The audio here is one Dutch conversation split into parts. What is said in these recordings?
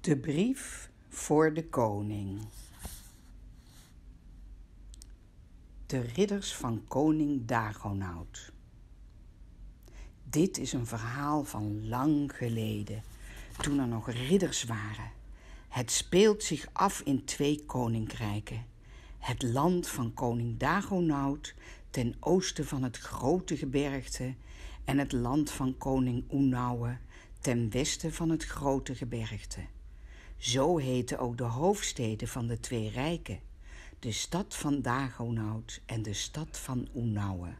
De brief voor de koning. De ridders van koning Dagonaut. Dit is een verhaal van lang geleden, toen er nog ridders waren. Het speelt zich af in twee koninkrijken. Het land van koning Dagonaut ten oosten van het grote gebergte en het land van koning Oenauwe ten westen van het grote gebergte. Zo heten ook de hoofdsteden van de twee rijken, de stad van Dagonaut en de stad van Oenaue.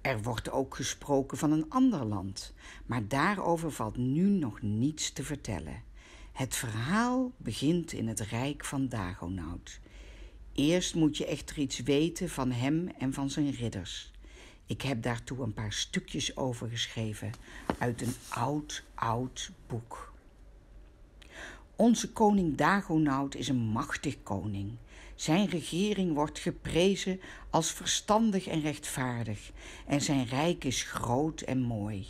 Er wordt ook gesproken van een ander land, maar daarover valt nu nog niets te vertellen. Het verhaal begint in het rijk van Dagonaut. Eerst moet je echter iets weten van hem en van zijn ridders. Ik heb daartoe een paar stukjes over geschreven uit een oud, oud boek. Onze koning Dagonaut is een machtig koning. Zijn regering wordt geprezen als verstandig en rechtvaardig, en zijn rijk is groot en mooi.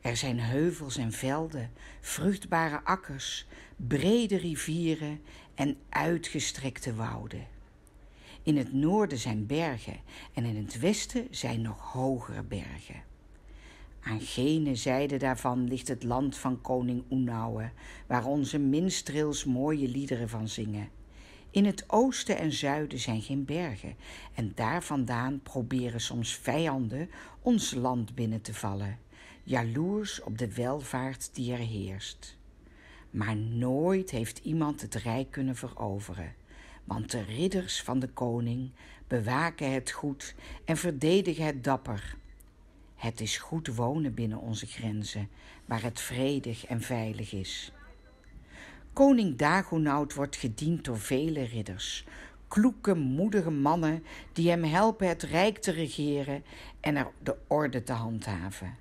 Er zijn heuvels en velden, vruchtbare akkers, brede rivieren en uitgestrekte wouden. In het noorden zijn bergen en in het westen zijn nog hogere bergen. Aan gene zijde daarvan ligt het land van koning Oenauwe, waar onze minstrels mooie liederen van zingen. In het oosten en zuiden zijn geen bergen, en daar vandaan proberen soms vijanden ons land binnen te vallen, jaloers op de welvaart die er heerst. Maar nooit heeft iemand het rijk kunnen veroveren, want de ridders van de koning bewaken het goed en verdedigen het dapper. Het is goed wonen binnen onze grenzen, waar het vredig en veilig is. Koning Dagonaut wordt gediend door vele ridders, kloeke, moedige mannen die hem helpen het rijk te regeren en er de orde te handhaven.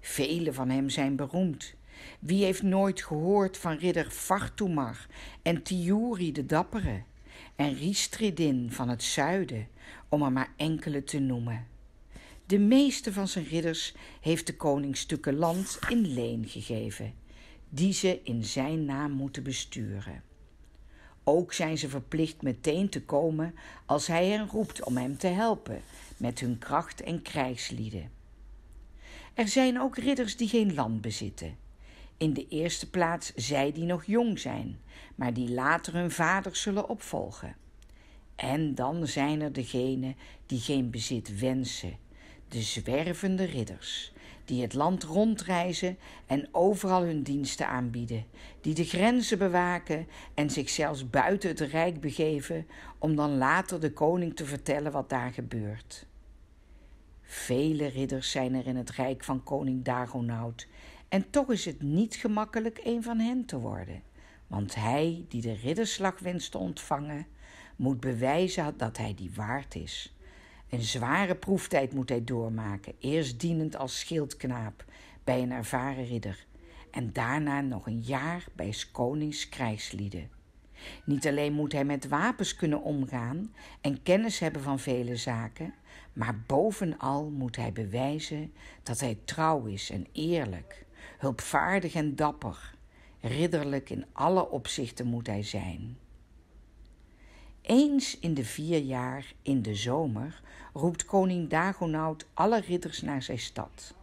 Vele van hem zijn beroemd. Wie heeft nooit gehoord van ridder Vartumar en Tiuri de Dappere en Ristridin van het zuiden, om er maar enkele te noemen? De meeste van zijn ridders heeft de koning stukken land in leen gegeven, die ze in zijn naam moeten besturen. Ook zijn ze verplicht meteen te komen als hij hen roept om hem te helpen met hun kracht en krijgslieden. Er zijn ook ridders die geen land bezitten. In de eerste plaats zij die nog jong zijn, maar die later hun vader zullen opvolgen. En dan zijn er degenen die geen bezit wensen, de zwervende ridders, die het land rondreizen en overal hun diensten aanbieden, die de grenzen bewaken en zich zelfs buiten het rijk begeven om dan later de koning te vertellen wat daar gebeurt. Vele ridders zijn er in het rijk van koning Dagonaut, en toch is het niet gemakkelijk een van hen te worden, want hij die de ridderslag wenst te ontvangen, moet bewijzen dat hij die waard is een zware proeftijd moet hij doormaken, eerst dienend als schildknaap bij een ervaren ridder en daarna nog een jaar bij s konings Niet alleen moet hij met wapens kunnen omgaan en kennis hebben van vele zaken, maar bovenal moet hij bewijzen dat hij trouw is en eerlijk, hulpvaardig en dapper. Ridderlijk in alle opzichten moet hij zijn. Eens in de vier jaar, in de zomer, roept koning Dagonaut alle ridders naar zijn stad.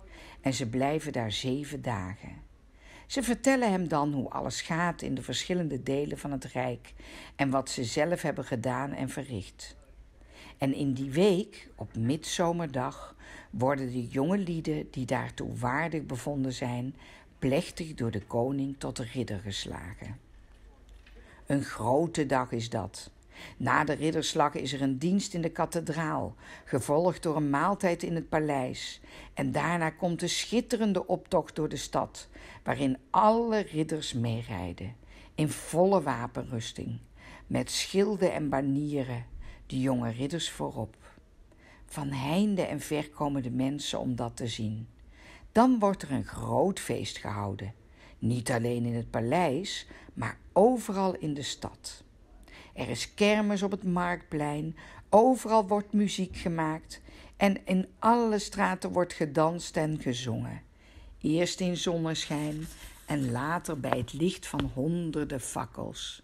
En ze blijven daar zeven dagen. Ze vertellen hem dan hoe alles gaat in de verschillende delen van het Rijk en wat ze zelf hebben gedaan en verricht. En in die week, op midzomerdag, worden de jonge lieden die daartoe waardig bevonden zijn, plechtig door de koning tot de ridder geslagen. Een grote dag is dat. Na de ridderslag is er een dienst in de kathedraal, gevolgd door een maaltijd in het paleis. En daarna komt de schitterende optocht door de stad, waarin alle ridders meerijden, in volle wapenrusting, met schilden en banieren, de jonge ridders voorop. Van heinde en ver komen de mensen om dat te zien. Dan wordt er een groot feest gehouden. Niet alleen in het paleis, maar overal in de stad. Er is kermis op het marktplein. Overal wordt muziek gemaakt. En in alle straten wordt gedanst en gezongen. Eerst in zonneschijn en later bij het licht van honderden fakkels.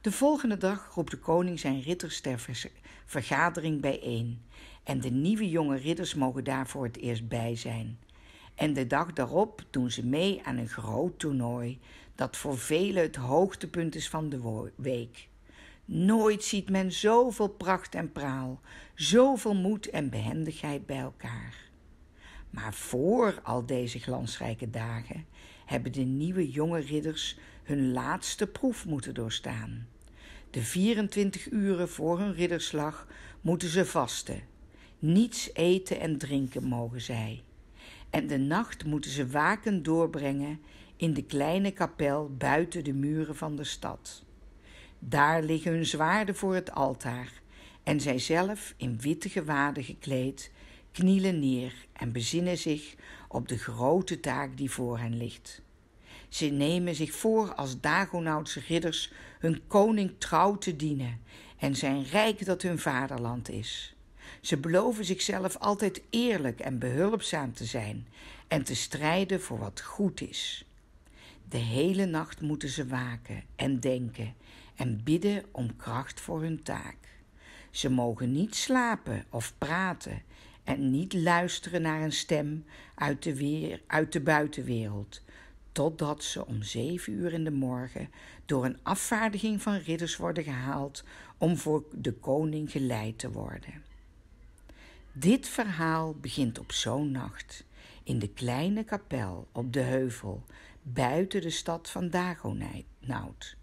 De volgende dag roept de koning zijn ridders ter vergadering bijeen. En de nieuwe jonge ridders mogen daar voor het eerst bij zijn. En de dag daarop doen ze mee aan een groot toernooi dat voor velen het hoogtepunt is van de week. Nooit ziet men zoveel pracht en praal, zoveel moed en behendigheid bij elkaar. Maar voor al deze glansrijke dagen hebben de nieuwe jonge ridders hun laatste proef moeten doorstaan. De 24 uren voor hun ridderslag moeten ze vasten. Niets eten en drinken mogen zij. En de nacht moeten ze wakend doorbrengen in de kleine kapel buiten de muren van de stad. Daar liggen hun zwaarden voor het altaar, en zijzelf in witte gewaden gekleed, knielen neer en bezinnen zich op de grote taak die voor hen ligt. Ze nemen zich voor als Dagonautse ridders hun koning trouw te dienen en zijn rijk dat hun vaderland is. Ze beloven zichzelf altijd eerlijk en behulpzaam te zijn en te strijden voor wat goed is. De hele nacht moeten ze waken en denken en bidden om kracht voor hun taak. Ze mogen niet slapen of praten en niet luisteren naar een stem uit de, weer, uit de buitenwereld, totdat ze om zeven uur in de morgen door een afvaardiging van ridders worden gehaald om voor de koning geleid te worden. Dit verhaal begint op zo'n nacht, in de kleine kapel op de heuvel, buiten de stad van Dagonaut.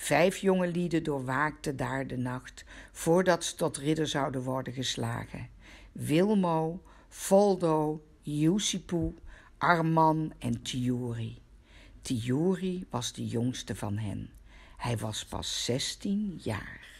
Vijf jonge lieden doorwaakten daar de nacht voordat ze tot ridder zouden worden geslagen. Wilmo, Foldo, Yusipu, Arman en Tiuri. Tiori was de jongste van hen. Hij was pas zestien jaar.